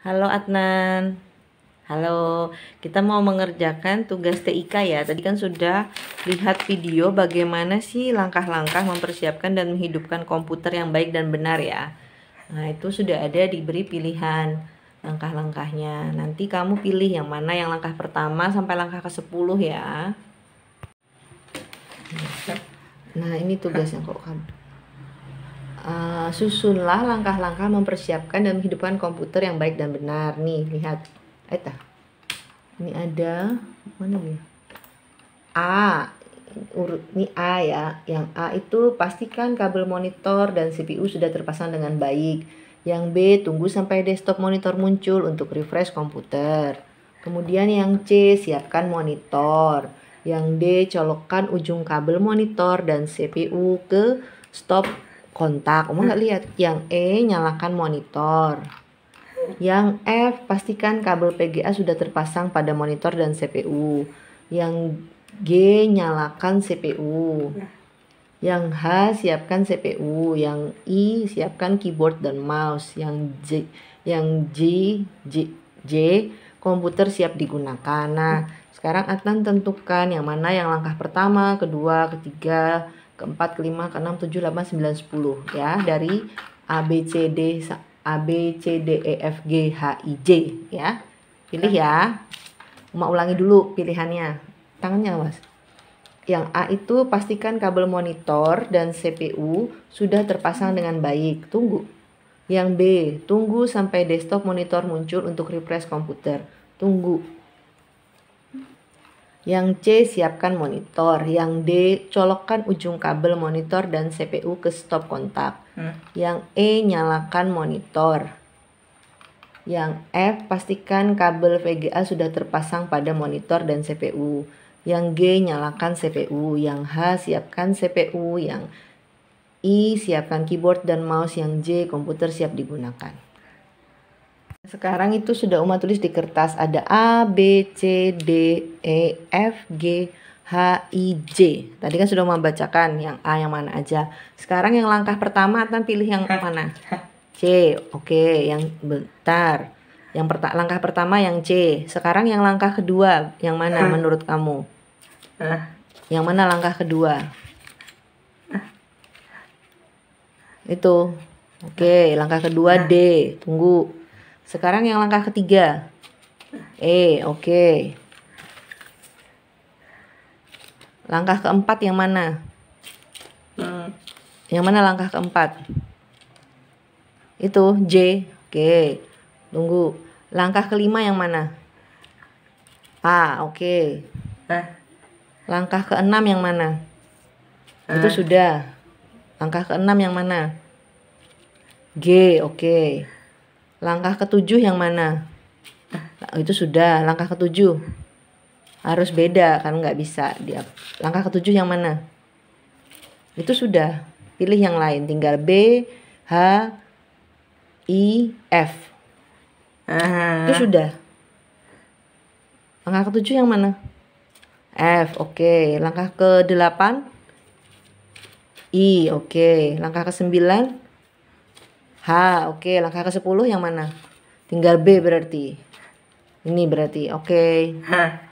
Halo Adnan. Halo, kita mau mengerjakan tugas TIK ya. Tadi kan sudah lihat video bagaimana sih langkah-langkah mempersiapkan dan menghidupkan komputer yang baik dan benar ya. Nah, itu sudah ada diberi pilihan langkah-langkahnya. Nanti kamu pilih yang mana yang langkah pertama sampai langkah ke-10 ya. Nah, ini tugas yang kok kamu Eh, susunlah langkah-langkah mempersiapkan dan menghidupkan komputer yang baik dan benar nih lihat eta ini ada mana ya A urut ini A ya yang A itu pastikan kabel monitor dan CPU sudah terpasang dengan baik yang B tunggu sampai desktop monitor muncul untuk refresh komputer kemudian yang C siapkan monitor yang D colokkan ujung kabel monitor dan CPU ke stop kontak. Oma nggak hmm. lihat. Yang E nyalakan monitor. Yang F pastikan kabel PGA sudah terpasang pada monitor dan CPU. Yang G nyalakan CPU. Yang H siapkan CPU, yang I siapkan keyboard dan mouse, yang J yang J J, J komputer siap digunakan. Nah, sekarang Adnan tentukan yang mana yang langkah pertama, kedua, ketiga, keempat, kelima, keenam, tujuh, delapan, sembilan, sepuluh ya dari A B C D A B C D E F G H I J ya. Pilih ya. Mau ulangi dulu pilihannya. Tangannya, Mas. Yang A itu pastikan kabel monitor dan CPU sudah terpasang dengan baik. Tunggu. Yang B, tunggu sampai desktop monitor muncul untuk refresh komputer. Tunggu. Yang C siapkan monitor, yang D colokkan ujung kabel monitor dan CPU ke stop kontak. Hmm. Yang E nyalakan monitor. Yang F pastikan kabel VGA sudah terpasang pada monitor dan CPU. Yang G nyalakan CPU, yang H siapkan CPU, yang I siapkan keyboard dan mouse, yang J komputer siap digunakan. Sekarang itu sudah Uma tulis di kertas ada A, B, C, D, E, F, G, H, I, J. Tadi kan sudah Uma bacakan yang A yang mana aja. Sekarang yang langkah pertama Atan pilih yang mana? C. Oke, okay, yang bentar. Yang perta langkah pertama yang C. Sekarang yang langkah kedua yang mana menurut kamu? Yang mana langkah kedua? Itu. Oke, okay, langkah kedua D. Tunggu. Sekarang yang langkah ketiga. E, oke. Okay. Langkah keempat yang mana? Hmm. Yang mana langkah keempat? Itu J. Oke. Okay. Tunggu. Langkah kelima yang mana? A, oke. Okay. Eh. Langkah keenam yang mana? Eh. Itu sudah. Langkah keenam yang mana? G, oke. Okay. Langkah ketujuh yang mana? Nah, itu sudah langkah ketujuh. Harus beda kan nggak bisa dia. Langkah ketujuh yang mana? Itu sudah. Pilih yang lain. Tinggal B, H, I, F. Aha. Itu sudah. Langkah ketujuh yang mana? F, oke. Okay. Langkah ke delapan I, oke. Okay. Langkah ke sembilan H. Oke, okay. langkah ke-10 yang mana? Tinggal B berarti. Ini berarti. Oke. Okay.